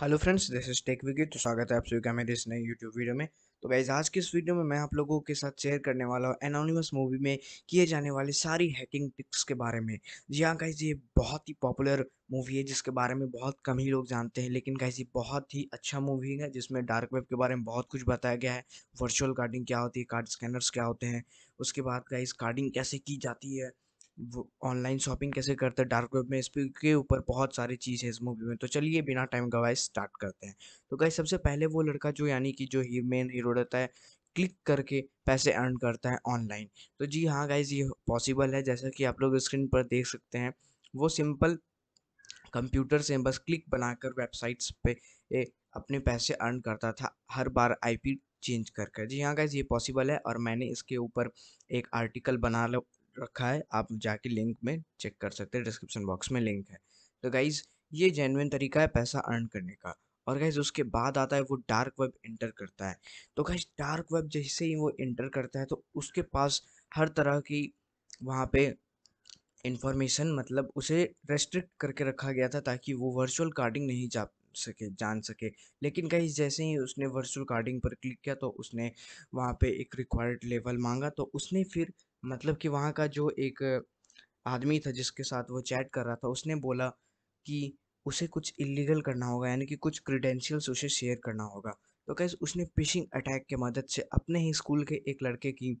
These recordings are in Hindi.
hello friends this is Tech Wicket तो स्वागत है आप सभी का मेरे इस नए यूट्यूब वीडियो में तो गाइज आज के इस वीडियो में मैं आप लोगों के साथ शेयर करने वाला हूँ एनोनिमस मूवी में किए जाने वाले सारी हैकिंग टिप्स के बारे में जी हाँ गाइज ये बहुत ही पॉपुलर मूवी है जिसके बारे में बहुत कम ही लोग जानते हैं लेकिन गाइज ये बहुत ही अच्छा मूवी है जिसमें डार्क वेब के बारे में बहुत कुछ बताया गया है वर्चुअल कार्डिंग क्या होती है कार्ड स्कैनर्स क्या होते हैं उसके बाद गाइज कार्डिंग कैसे की जाती है ऑनलाइन शॉपिंग कैसे करते हैं डार्क वेब में इस के ऊपर बहुत सारी चीज़ है इस मूवी में तो चलिए बिना टाइम गवाए स्टार्ट करते हैं तो गाइस सबसे पहले वो लड़का जो यानी कि जो ही मेन हीरो रहता है क्लिक करके पैसे अर्न करता है ऑनलाइन तो जी हाँ गाइज ये पॉसिबल है जैसा कि आप लोग स्क्रीन पर देख सकते हैं वो सिंपल कंप्यूटर से बस क्लिक बनाकर वेबसाइट्स पे ए, अपने पैसे अर्न करता था हर बार आईपी चेंज करके जी हाँ गाइज ये पॉसिबल है और मैंने इसके ऊपर एक आर्टिकल बना रखा है आप जाके लिंक में चेक कर सकते हैं डिस्क्रिप्शन बॉक्स में लिंक है तो गाइज़ ये जेनविन तरीका है पैसा अर्न करने का और गाइज उसके बाद आता है वो डार्क वेब इंटर करता है तो गाइज डार्क वेब जैसे ही वो इंटर करता है तो उसके पास हर तरह की वहाँ पे इंफॉर्मेशन मतलब उसे रेस्ट्रिक्ट करके रखा गया था ताकि वो वर्चुअल कार्डिंग नहीं जा सके जान सके लेकिन कहीं जैसे ही उसने वर्चुअल कार्डिंग पर क्लिक किया तो उसने वहाँ पे एक रिक्वायर्ड लेवल मांगा तो उसने फिर मतलब कि वहाँ का जो एक आदमी था जिसके साथ वो चैट कर रहा था उसने बोला कि उसे कुछ इलीगल करना होगा यानी कि कुछ क्रीडेंशियल्स उसे शेयर करना होगा तो कैसे उसने फिशिंग अटैक के मदद से अपने ही स्कूल के एक लड़के की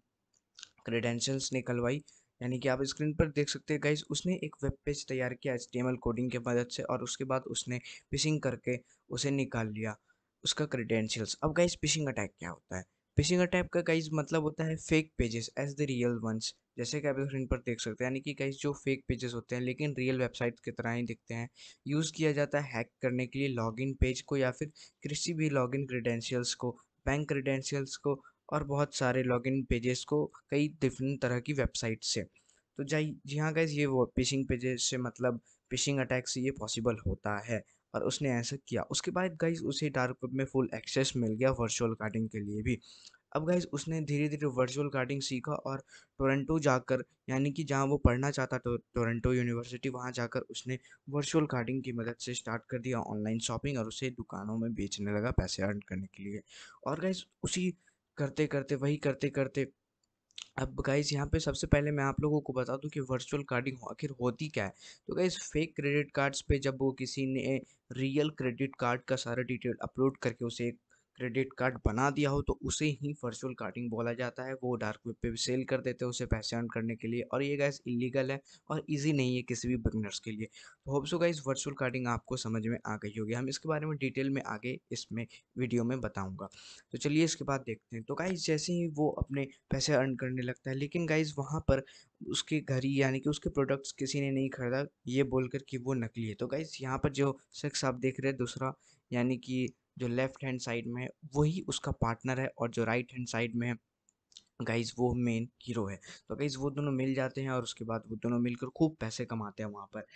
क्रीडेंशियल्स निकलवाई यानी कि आप स्क्रीन पर देख सकते हैं गाइज उसने एक वेब पेज तैयार किया एच कोडिंग के मदद से और उसके बाद उसने फिशिंग करके उसे निकाल लिया उसका क्रीडेंशियल्स अब गाइज फिशिंग अटैक क्या होता है फिशिंग अटैक का गाइज मतलब होता है fake pages as the real ones जैसे कि आप स्क्रीन पर देख सकते हैं यानी कि गाइज जो फेक पेजेस होते हैं लेकिन रियल वेबसाइट की तरह ही दिखते हैं यूज़ किया जाता है हैक करने के लिए लॉगिन पेज को या फिर किसी भी लॉगिन क्रीडेंशियल्स को बैंक क्रीडेंशियल्स को और बहुत सारे लॉगिन पेजेस को कई डिफरेंट तरह की वेबसाइट से तो जाइ जी हाँ गाइज ये वो पिशिंग पेजेस से मतलब पिशिंग अटैक से ये पॉसिबल होता है और उसने ऐसा किया उसके बाद गाइज उसे डार्क वेब में फुल एक्सेस मिल गया वर्चुअल कार्डिंग के लिए भी अब गाइज उसने धीरे धीरे वर्चुअल कार्डिंग सीखा और टोरंटो जाकर यानी कि जहाँ वो पढ़ना चाहता टोरंटो तो यूनिवर्सिटी वहाँ जाकर उसने वर्चुअल कार्डिंग की मदद से स्टार्ट कर दिया ऑनलाइन शॉपिंग और उसे दुकानों में बेचने लगा पैसे अर्न करने के लिए और गाइज उसी करते करते वही करते करते अब गाइज यहाँ पे सबसे पहले मैं आप लोगों को बता दूँ कि वर्चुअल कार्डिंग आखिर होती क्या है तो गाइज फेक क्रेडिट कार्ड्स पे जब वो किसी ने रियल क्रेडिट कार्ड का सारा डिटेल अपलोड करके उसे एक क्रेडिट कार्ड बना दिया हो तो उसे ही वर्चुअल कार्डिंग बोला जाता है वो डार्क वेब पे भी सेल कर देते हैं उसे पैसे अर्न करने के लिए और ये गैस इलीगल है और इजी नहीं है किसी भी बिगनर्स के लिए तो होप्सो गाइज वर्चुअल कार्डिंग आपको समझ में आ गई होगी हम इसके बारे में डिटेल में आगे इसमें वीडियो में बताऊँगा तो चलिए इसके बाद देखते हैं तो गाइज जैसे ही वो अपने पैसे अर्न करने लगता है लेकिन गाइज वहाँ पर उसके घर ही यानी कि उसके प्रोडक्ट्स किसी ने नहीं खरीदा ये बोलकर कि वो नकली है तो गाइज यहाँ पर जो शख्स आप देख रहे हैं दूसरा यानी कि जो लेफ्ट हैंड साइड में है वही उसका पार्टनर है और जो राइट हैंड साइड में है गाइज वो मेन हीरो है तो गाइज वो दोनों मिल जाते हैं और उसके बाद वो दोनों मिलकर खूब पैसे कमाते हैं वहाँ पर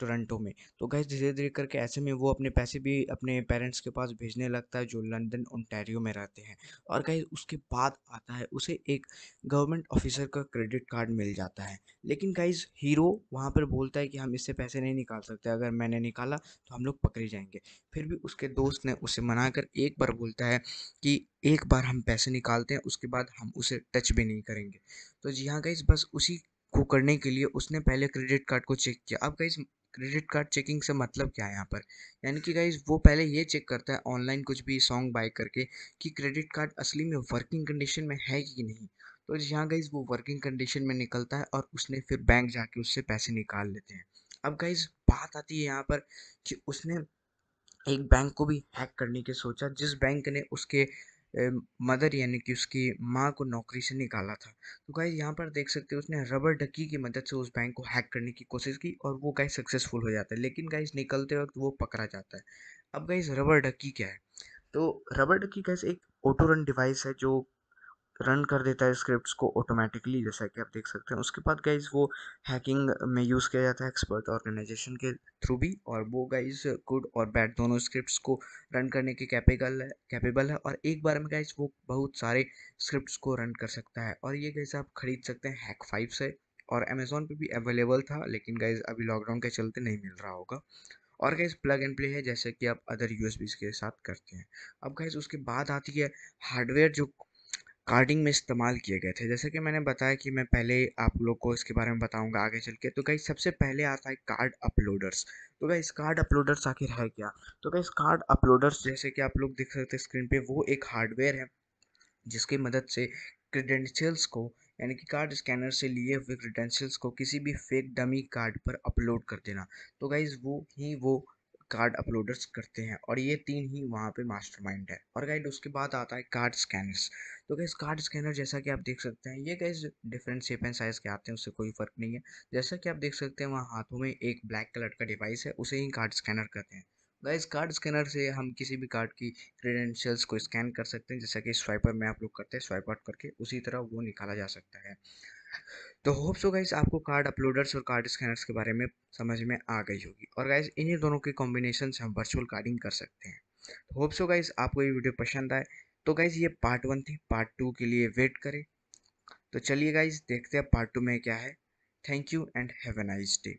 टोरंटो में तो गैस धीरे धीरे करके ऐसे में वो अपने पैसे भी अपने पेरेंट्स के पास भेजने लगता है जो लंदन ओंटेरियो में रहते हैं और गैस उसके बाद आता है उसे एक गवर्नमेंट ऑफिसर का क्रेडिट कार्ड मिल जाता है लेकिन गाइज हीरो वहाँ पर बोलता है कि हम इससे पैसे नहीं निकाल सकते अगर मैंने निकाला तो हम लोग पकड़े जाएंगे फिर भी उसके दोस्त ने उसे मना कर एक बार बोलता है कि एक बार हम पैसे निकालते हैं उसके बाद हम उसे टच भी नहीं करेंगे तो जी हाँ गैस बस उसी को करने के लिए उसने पहले क्रेडिट कार्ड को चेक किया अब गैस क्रेडिट कार्ड चेकिंग से मतलब क्या है यहाँ पर यानी कि गाइज वो पहले ये चेक करता है ऑनलाइन कुछ भी सॉन्ग बाय करके कि क्रेडिट कार्ड असली में वर्किंग कंडीशन में है कि नहीं तो यहाँ गाइज वो वर्किंग कंडीशन में निकलता है और उसने फिर बैंक जाके उससे पैसे निकाल लेते हैं अब गाइज बात आती है यहाँ पर कि उसने एक बैंक को भी हैक करने के सोचा जिस बैंक ने उसके मदर यानी कि उसकी माँ को नौकरी से निकाला था तो गाइज यहाँ पर देख सकते हो उसने रबर डक्की की मदद से उस बैंक को हैक करने की कोशिश की और वो गाइज सक्सेसफुल हो जाता है लेकिन गाइज निकलते वक्त वो पकड़ा जाता है अब गाइज रबर डक्की क्या है तो रबर डक्की गाइज एक ऑटो रन डिवाइस है जो रन कर देता है स्क्रिप्ट्स को ऑटोमेटिकली जैसा कि आप देख सकते हैं उसके बाद गाइज वो हैकिंग में यूज़ किया जाता है एक्सपर्ट ऑर्गेनाइजेशन के थ्रू भी और वो गाइज गुड और बैड दोनों स्क्रिप्ट्स को रन करने के कैपेबल है कैपेबल है और एक बार में गाइज वो बहुत सारे स्क्रिप्ट को रन कर सकता है और ये गाइज आप खरीद सकते हैं हैक फाइव से और अमेज़ोन पे भी अवेलेबल था लेकिन गाइज अभी लॉकडाउन के चलते नहीं मिल रहा होगा और गाइज प्लग एंड प्ले है जैसे कि आप अदर यू के साथ करते हैं अब गाइज उसके बाद आती है हार्डवेयर जो कार्डिंग में इस्तेमाल किए गए थे जैसे कि मैंने बताया कि मैं पहले आप लोग को इसके बारे में बताऊंगा आगे चल के तो कहीं सबसे पहले आता है कार्ड अपलोडर्स तो गई कार्ड अपलोडर्स आखिर है क्या तो गई कार्ड अपलोडर्स जैसे कि आप लोग देख सकते हैं स्क्रीन पे वो एक हार्डवेयर है जिसकी मदद से क्रीडेंशियल्स को यानी कि कार्ड स्कैनर से लिए हुए क्रीडेंशियल्स को किसी भी फेक डमी कार्ड पर अपलोड कर देना तो गाइज वो ही वो कार्ड अपलोडर्स करते हैं और ये तीन ही वहाँ पे मास्टरमाइंड है और गाइड उसके बाद आता है कार्ड स्कैनर्स तो गैस कार्ड स्कैनर जैसा कि आप देख सकते हैं ये guys different shape and size के आते हैं उससे कोई फ़र्क नहीं है जैसा कि आप देख सकते हैं वहाँ हाथों में एक ब्लैक कलर का डिवाइस है उसे ही कार्ड स्कैनर कहते हैं गाइस कार्ड स्कैनर से हम किसी भी कार्ड की क्रेडेंशियल्स को स्कैन कर सकते हैं जैसा कि स्वाइपर में आप लोग करते हैं स्वाइप आउट करके उसी तरह वो निकाला जा सकता है तो होप सो गाइज आपको कार्ड अपलोडर्स और कार्ड स्कैनर्स के बारे में समझ में आ गई होगी और गाइज इन्हीं दोनों के कॉम्बिनेशन से हम वर्चुअल कार्डिंग कर सकते हैं तो होप सो गाइज आपको ये वीडियो पसंद आए तो गाइज ये पार्ट वन थी पार्ट टू के लिए वेट करें तो चलिए गाइज देखते हैं पार्ट टू में क्या है thank you and have a nice day